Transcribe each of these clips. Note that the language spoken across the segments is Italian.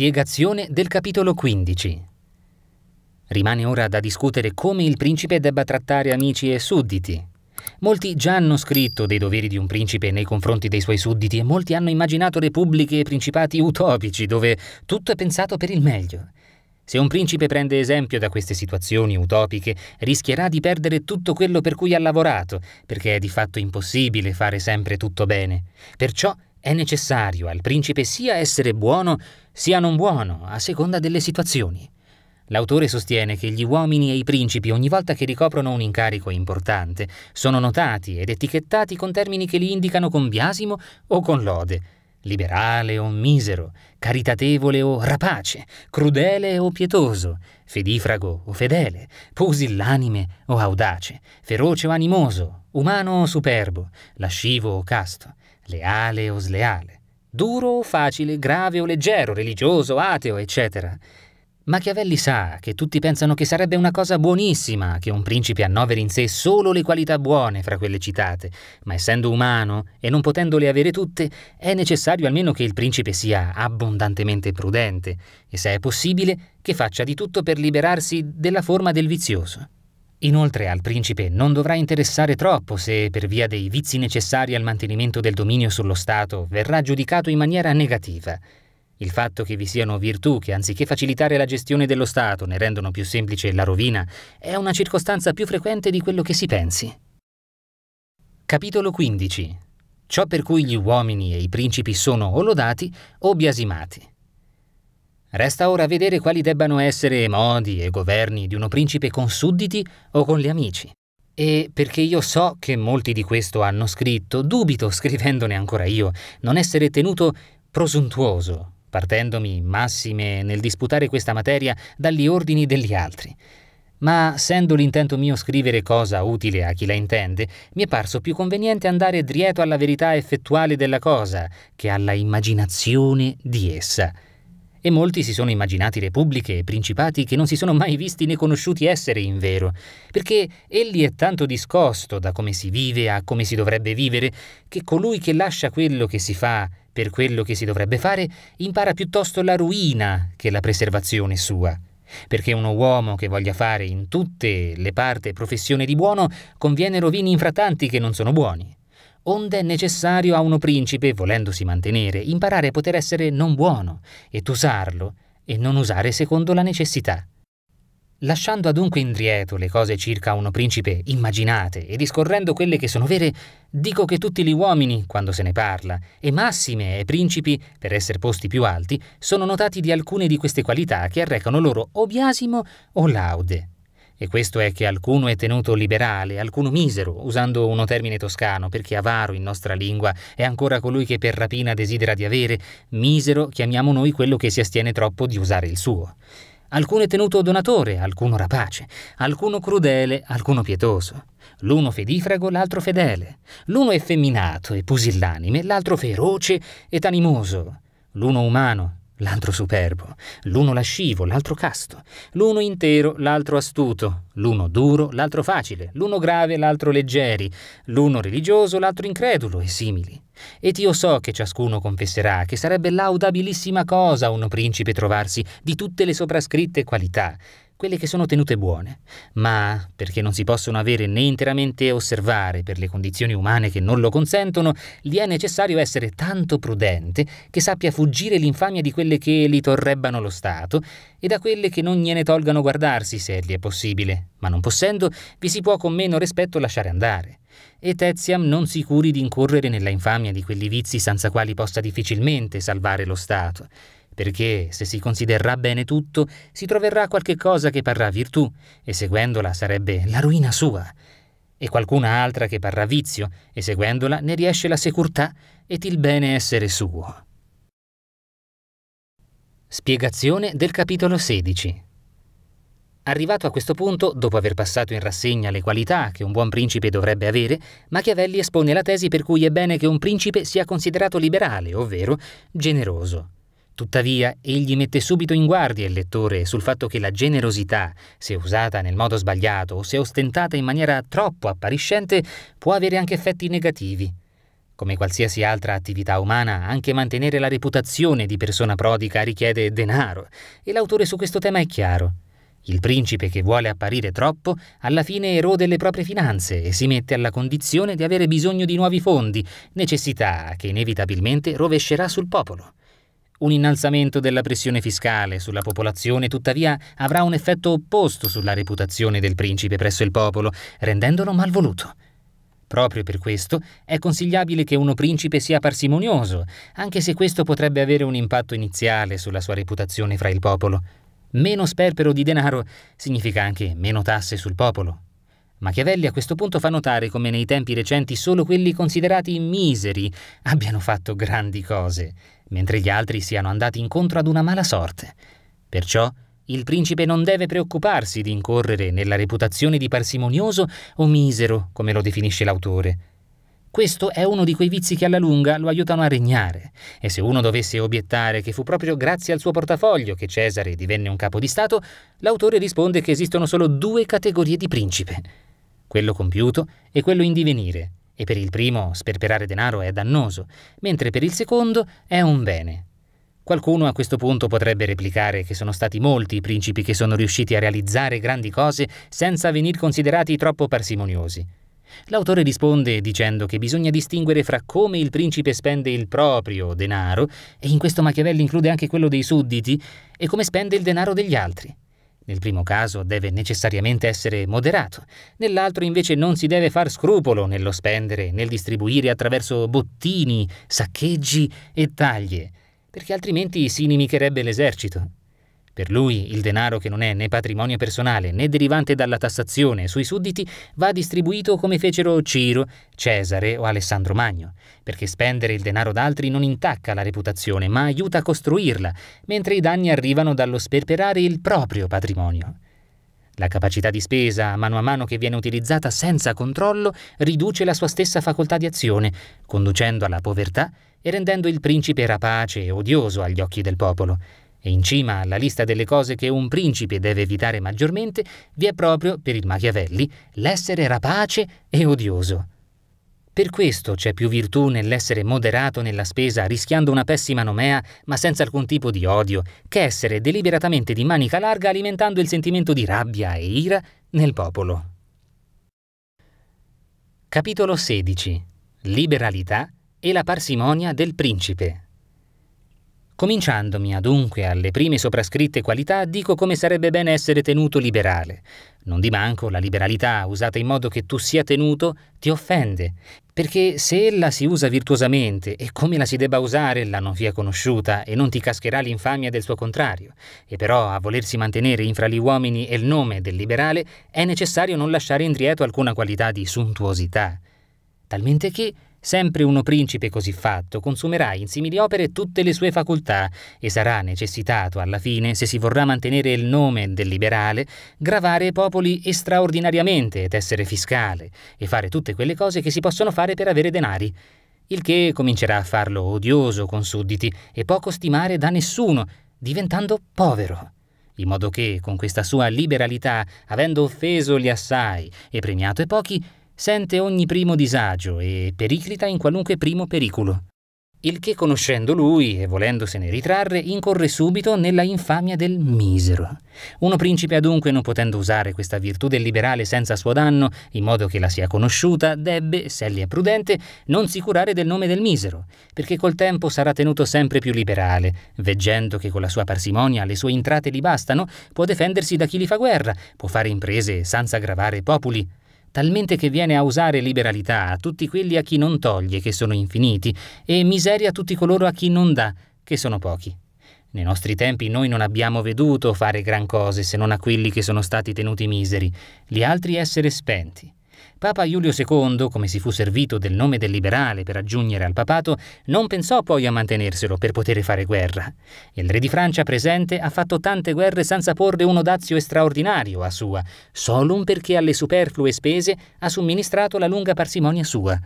spiegazione del capitolo 15. Rimane ora da discutere come il principe debba trattare amici e sudditi. Molti già hanno scritto dei doveri di un principe nei confronti dei suoi sudditi e molti hanno immaginato repubbliche e principati utopici dove tutto è pensato per il meglio. Se un principe prende esempio da queste situazioni utopiche, rischierà di perdere tutto quello per cui ha lavorato, perché è di fatto impossibile fare sempre tutto bene. Perciò è necessario al principe sia essere buono sia non buono, a seconda delle situazioni. L'autore sostiene che gli uomini e i principi, ogni volta che ricoprono un incarico importante, sono notati ed etichettati con termini che li indicano con biasimo o con lode, liberale o misero, caritatevole o rapace, crudele o pietoso, fedifrago o fedele, pusillanime o audace, feroce o animoso, umano o superbo, lascivo o casto leale o sleale, duro o facile, grave o leggero, religioso, ateo, eccetera. Machiavelli sa che tutti pensano che sarebbe una cosa buonissima che un principe annoveri in sé solo le qualità buone fra quelle citate, ma essendo umano e non potendole avere tutte, è necessario almeno che il principe sia abbondantemente prudente e se è possibile che faccia di tutto per liberarsi della forma del vizioso. Inoltre al principe non dovrà interessare troppo se, per via dei vizi necessari al mantenimento del dominio sullo Stato, verrà giudicato in maniera negativa. Il fatto che vi siano virtù che, anziché facilitare la gestione dello Stato, ne rendono più semplice la rovina, è una circostanza più frequente di quello che si pensi. Capitolo 15. Ciò per cui gli uomini e i principi sono o lodati o biasimati. Resta ora vedere quali debbano essere modi e governi di uno principe con sudditi o con gli amici. E perché io so che molti di questo hanno scritto, dubito, scrivendone ancora io, non essere tenuto prosuntuoso, partendomi massime nel disputare questa materia dagli ordini degli altri. Ma, essendo l'intento mio scrivere cosa utile a chi la intende, mi è parso più conveniente andare drieto alla verità effettuale della cosa che alla immaginazione di essa e molti si sono immaginati repubbliche e principati che non si sono mai visti né conosciuti essere in vero, perché egli è tanto discosto da come si vive a come si dovrebbe vivere, che colui che lascia quello che si fa per quello che si dovrebbe fare impara piuttosto la ruina che la preservazione sua. Perché uno uomo che voglia fare in tutte le parti professione di buono conviene rovini infrattanti che non sono buoni Onde è necessario a uno principe, volendosi mantenere, imparare a poter essere non buono ed usarlo e non usare secondo la necessità. Lasciando adunque indietro le cose circa uno principe immaginate e discorrendo quelle che sono vere, dico che tutti gli uomini, quando se ne parla, e massime e principi, per essere posti più alti, sono notati di alcune di queste qualità che arrecano loro o biasimo o laude. E questo è che alcuno è tenuto liberale, alcuno misero, usando uno termine toscano, perché avaro in nostra lingua è ancora colui che per rapina desidera di avere, misero chiamiamo noi quello che si astiene troppo di usare il suo alcuno è tenuto donatore, alcuno rapace, alcuno crudele, alcuno pietoso. L'uno fedifrago, l'altro fedele. L'uno effeminato e pusillanime, l'altro feroce ed animoso. L'uno umano, l'altro superbo, l'uno lascivo, l'altro casto, l'uno intero, l'altro astuto, l'uno duro, l'altro facile, l'uno grave, l'altro leggeri, l'uno religioso, l'altro incredulo e simili. Ed io so che ciascuno confesserà che sarebbe laudabilissima cosa un principe trovarsi di tutte le soprascritte qualità, quelle che sono tenute buone, ma perché non si possono avere né interamente osservare per le condizioni umane che non lo consentono, gli è necessario essere tanto prudente che sappia fuggire l'infamia di quelle che li torrebbano lo Stato e da quelle che non gliene tolgano guardarsi se gli è possibile, ma non possendo vi si può con meno rispetto lasciare andare. E Teziam non si curi di incorrere nella infamia di quelli vizi senza quali possa difficilmente salvare lo Stato perché se si considererà bene tutto, si troverà qualche cosa che parrà virtù, e seguendola sarebbe la ruina sua, e qualcuna altra che parrà vizio, e seguendola ne riesce la securtà ed il bene essere suo. Spiegazione del capitolo 16 Arrivato a questo punto, dopo aver passato in rassegna le qualità che un buon principe dovrebbe avere, Machiavelli espone la tesi per cui è bene che un principe sia considerato liberale, ovvero generoso. Tuttavia, egli mette subito in guardia il lettore sul fatto che la generosità, se usata nel modo sbagliato o se ostentata in maniera troppo appariscente, può avere anche effetti negativi. Come qualsiasi altra attività umana, anche mantenere la reputazione di persona prodica richiede denaro, e l'autore su questo tema è chiaro. Il principe che vuole apparire troppo alla fine erode le proprie finanze e si mette alla condizione di avere bisogno di nuovi fondi, necessità che inevitabilmente rovescerà sul popolo. Un innalzamento della pressione fiscale sulla popolazione tuttavia avrà un effetto opposto sulla reputazione del principe presso il popolo, rendendolo malvoluto. Proprio per questo è consigliabile che uno principe sia parsimonioso, anche se questo potrebbe avere un impatto iniziale sulla sua reputazione fra il popolo. Meno sperpero di denaro significa anche meno tasse sul popolo. Machiavelli a questo punto fa notare come nei tempi recenti solo quelli considerati miseri abbiano fatto grandi cose mentre gli altri siano andati incontro ad una mala sorte. Perciò il principe non deve preoccuparsi di incorrere nella reputazione di parsimonioso o misero, come lo definisce l'autore. Questo è uno di quei vizi che alla lunga lo aiutano a regnare, e se uno dovesse obiettare che fu proprio grazie al suo portafoglio che Cesare divenne un capo di Stato, l'autore risponde che esistono solo due categorie di principe, quello compiuto e quello in divenire, e per il primo sperperare denaro è dannoso, mentre per il secondo è un bene. Qualcuno a questo punto potrebbe replicare che sono stati molti i principi che sono riusciti a realizzare grandi cose senza venir considerati troppo parsimoniosi. L'autore risponde dicendo che bisogna distinguere fra come il principe spende il proprio denaro, e in questo Machiavelli include anche quello dei sudditi, e come spende il denaro degli altri. Nel primo caso deve necessariamente essere moderato, nell'altro invece non si deve far scrupolo nello spendere, nel distribuire attraverso bottini, saccheggi e taglie, perché altrimenti si inimicherebbe l'esercito. Per lui il denaro che non è né patrimonio personale né derivante dalla tassazione sui sudditi va distribuito come fecero Ciro, Cesare o Alessandro Magno, perché spendere il denaro d'altri non intacca la reputazione ma aiuta a costruirla, mentre i danni arrivano dallo sperperare il proprio patrimonio. La capacità di spesa, mano a mano che viene utilizzata senza controllo, riduce la sua stessa facoltà di azione, conducendo alla povertà e rendendo il principe rapace e odioso agli occhi del popolo. E in cima alla lista delle cose che un principe deve evitare maggiormente vi è proprio, per il Machiavelli, l'essere rapace e odioso. Per questo c'è più virtù nell'essere moderato nella spesa rischiando una pessima nomea ma senza alcun tipo di odio, che essere deliberatamente di manica larga alimentando il sentimento di rabbia e ira nel popolo. Capitolo 16. Liberalità e la parsimonia del principe. Cominciandomi adunque alle prime soprascritte qualità, dico come sarebbe bene essere tenuto liberale. Non di manco la liberalità, usata in modo che tu sia tenuto, ti offende, perché se ella si usa virtuosamente e come la si debba usare la non via conosciuta e non ti cascherà l'infamia del suo contrario, e però a volersi mantenere infra gli uomini e il nome del liberale è necessario non lasciare indrieto alcuna qualità di suntuosità, talmente che Sempre uno principe così fatto consumerà in simili opere tutte le sue facoltà e sarà necessitato alla fine, se si vorrà mantenere il nome del liberale, gravare i popoli straordinariamente ed essere fiscale e fare tutte quelle cose che si possono fare per avere denari, il che comincerà a farlo odioso con sudditi e poco stimare da nessuno, diventando povero In modo che, con questa sua liberalità, avendo offeso gli assai e premiato i pochi, sente ogni primo disagio e periclita in qualunque primo pericolo. Il che conoscendo lui e volendosene ritrarre incorre subito nella infamia del misero. Uno principe adunque non potendo usare questa virtù del liberale senza suo danno, in modo che la sia conosciuta, debbe, se s'elli è prudente, non si curare del nome del misero, perché col tempo sarà tenuto sempre più liberale, veggendo che con la sua parsimonia le sue entrate gli bastano, può difendersi da chi gli fa guerra, può fare imprese senza gravare popoli, talmente che viene a usare liberalità a tutti quelli a chi non toglie, che sono infiniti, e miseria a tutti coloro a chi non dà, che sono pochi. Nei nostri tempi noi non abbiamo veduto fare gran cose se non a quelli che sono stati tenuti miseri, gli altri essere spenti. Papa Giulio II, come si fu servito del nome del liberale per aggiungere al papato, non pensò poi a mantenerselo per poter fare guerra. Il re di Francia presente ha fatto tante guerre senza porre uno dazio straordinario a sua, solum perché alle superflue spese ha somministrato la lunga parsimonia sua.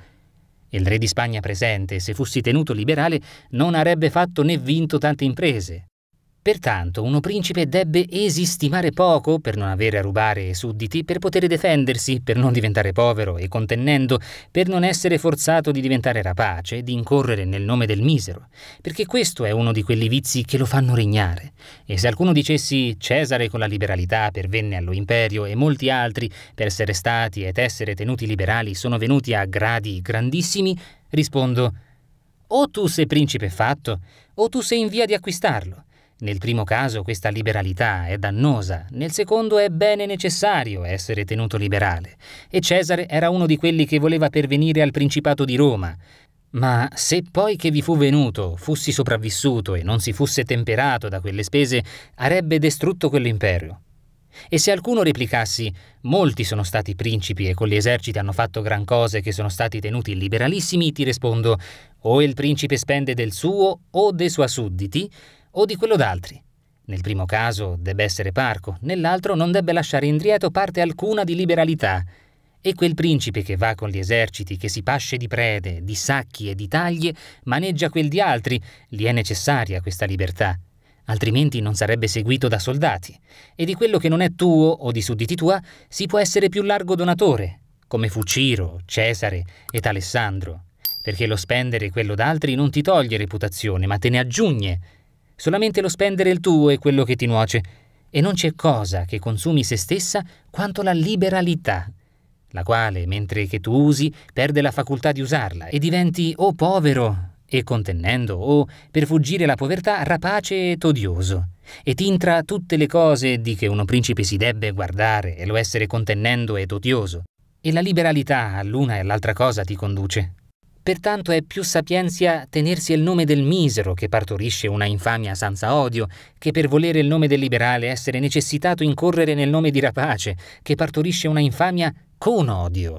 Il re di Spagna presente, se fossi tenuto liberale, non avrebbe fatto né vinto tante imprese. Pertanto uno principe debbe esistimare poco per non avere a rubare sudditi, per poter difendersi, per non diventare povero e contennendo, per non essere forzato di diventare rapace, di incorrere nel nome del misero, perché questo è uno di quelli vizi che lo fanno regnare. E se alcuno dicessi Cesare con la liberalità pervenne allo imperio e molti altri, per essere stati ed essere tenuti liberali, sono venuti a gradi grandissimi, rispondo o tu sei principe fatto, o tu sei in via di acquistarlo nel primo caso questa liberalità è dannosa, nel secondo è bene necessario essere tenuto liberale, e Cesare era uno di quelli che voleva pervenire al Principato di Roma. Ma se poi che vi fu venuto fossi sopravvissuto e non si fosse temperato da quelle spese, avrebbe distrutto quell'impero. E se alcuno replicassi molti sono stati principi e con gli eserciti hanno fatto gran cose che sono stati tenuti liberalissimi, ti rispondo o il principe spende del suo o dei suoi sudditi, o di quello d'altri. Nel primo caso debbe essere parco, nell'altro non debbe lasciare indrieto parte alcuna di liberalità. E quel principe che va con gli eserciti, che si pasce di prede, di sacchi e di taglie, maneggia quel di altri, gli è necessaria questa libertà. Altrimenti non sarebbe seguito da soldati. E di quello che non è tuo o di sudditi tua si può essere più largo donatore, come fu Ciro, Cesare ed Alessandro. Perché lo spendere quello d'altri non ti toglie reputazione, ma te ne aggiugne Solamente lo spendere il tuo è quello che ti nuoce, e non c'è cosa che consumi se stessa quanto la liberalità, la quale, mentre che tu usi, perde la facoltà di usarla e diventi o povero e contennendo, o per fuggire la povertà rapace ed odioso, e t'intra tutte le cose di che uno principe si debbe guardare e lo essere contennendo ed odioso, e la liberalità all'una e all'altra cosa ti conduce. Pertanto è più sapienzia tenersi il nome del misero che partorisce una infamia senza odio, che per volere il nome del liberale essere necessitato incorrere nel nome di rapace, che partorisce una infamia con odio.